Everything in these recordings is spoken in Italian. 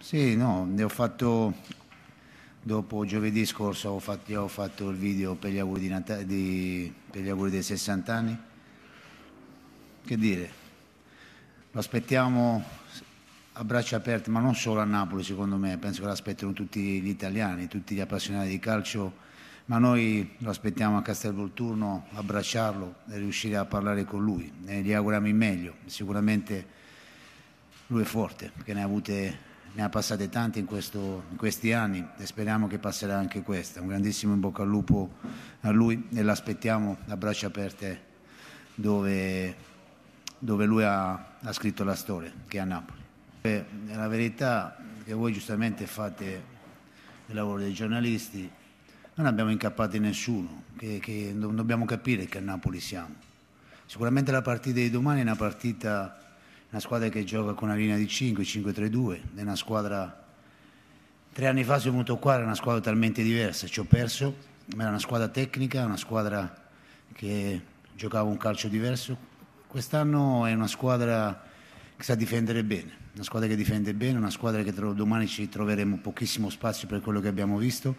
Sì, no, ne ho fatto dopo giovedì scorso ho fatto, ho fatto il video per gli, auguri di Natale, di, per gli auguri dei 60 anni. Che dire, lo aspettiamo a braccia aperte, ma non solo a Napoli secondo me, penso che lo aspettano tutti gli italiani, tutti gli appassionati di calcio, ma noi lo aspettiamo a Castelvolturno, abbracciarlo e riuscire a parlare con lui. E gli auguriamo il meglio, sicuramente lui è forte, perché ne ha avute ne ha passate tante in, questo, in, questi anni e speriamo che passerà anche questa. Un grandissimo in bocca al lupo a lui e l'aspettiamo a braccia aperte dove, dove lui ha, ha, scritto la storia, che è a Napoli. E eh, la verità che voi giustamente fate il lavoro dei giornalisti, non abbiamo incappato nessuno, che, che dobbiamo capire che a Napoli siamo. Sicuramente la partita di domani è una partita una squadra che gioca con una linea di 5, 5-3-2, è una squadra, tre anni fa sono venuto qua, era una squadra talmente diversa, ci ho perso, ma era una squadra tecnica, una squadra che giocava un calcio diverso, quest'anno è una squadra che sa difendere bene, una squadra che difende bene, una squadra che domani ci troveremo pochissimo spazio per quello che abbiamo visto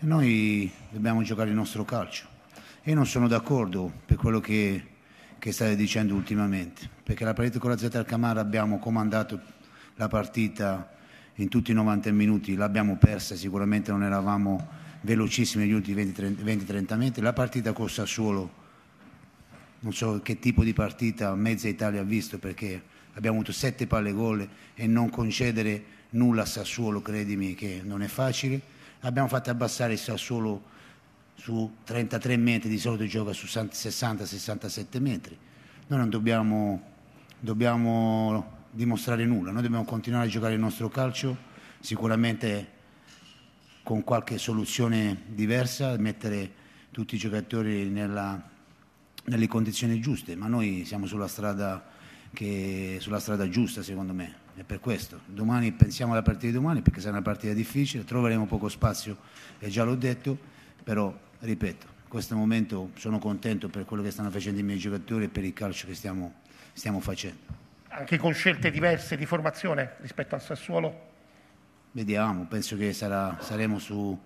e noi dobbiamo giocare il nostro calcio. Io non sono d'accordo per quello che che state dicendo ultimamente, perché la partita con la Zeta Camara abbiamo comandato la partita in tutti i 90 minuti, l'abbiamo persa, sicuramente non eravamo velocissimi negli ultimi 20-30 metri, la partita con Sassuolo non so che tipo di partita mezza Italia ha visto perché abbiamo avuto sette palle gol e non concedere nulla a Sassuolo, credimi che non è facile. Abbiamo fatto abbassare il Sassuolo su 33 metri, di solito gioca su 60-67 metri. Noi non dobbiamo, dobbiamo, dimostrare nulla, noi dobbiamo continuare a giocare il nostro calcio, sicuramente con qualche soluzione diversa, mettere tutti i giocatori nella, nelle condizioni giuste, ma noi siamo sulla strada, che, sulla strada giusta secondo me, è per questo. Domani pensiamo alla partita di domani perché sarà una partita difficile, troveremo poco spazio, e già l'ho detto però ripeto, in questo momento sono contento per quello che stanno facendo i miei giocatori e per il calcio che stiamo, stiamo facendo. Anche con scelte diverse di formazione rispetto al Sassuolo? Vediamo, penso che sarà, saremo su,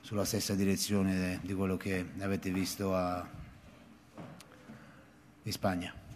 sulla stessa direzione di quello che avete visto a, in Spagna.